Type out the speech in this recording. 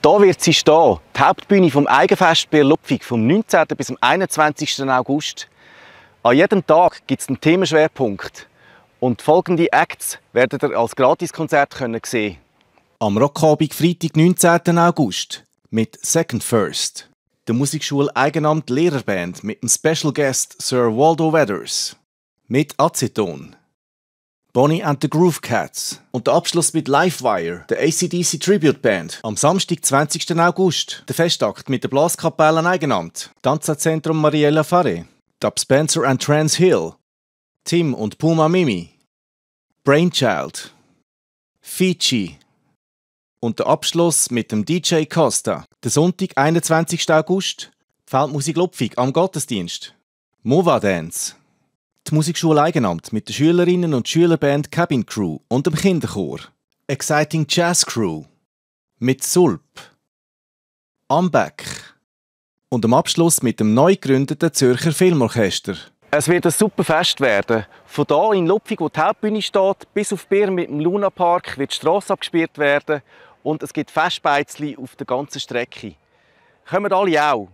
Da wird sie stehen, die Hauptbühne vom Eigenfest Bier Lupfig vom 19. bis zum 21. August. An jedem Tag gibt es einen Themenschwerpunkt und folgende Acts werdet ihr als Gratiskonzert können sehen Am Rockabend Freitag, 19. August mit Second First, der Musikschule Eigenamt Lehrerband mit dem Special Guest Sir Waldo Weathers, mit Aceton, Bonnie and the Groove Cats. Und der Abschluss mit Livewire, der ACDC Tribute Band, am Samstag, 20. August. Der Festakt mit der Blaskapelle Eigenamt, Tanzzentrum Mariella Fare, Dub Spencer and Trans Hill, Tim und Puma Mimi, Brainchild, Fiji und der Abschluss mit dem DJ Costa. Der Sonntag, 21. August, Feldmusik Lopfig am Gottesdienst. Mova Dance die Musikschule Eigenamt mit der Schülerinnen und Schülerband Cabin Crew und dem Kinderchor. Exciting Jazz Crew mit Sulp, Am Back. und am Abschluss mit dem neu gegründeten Zürcher Filmorchester. Es wird ein super Fest werden. Von da in Lupfig, wo die Hauptbühne steht, bis auf Bier mit dem Luna Park wird die Strasse abgespielt werden und es gibt Festbeizli auf der ganzen Strecke. Kommen alle auch.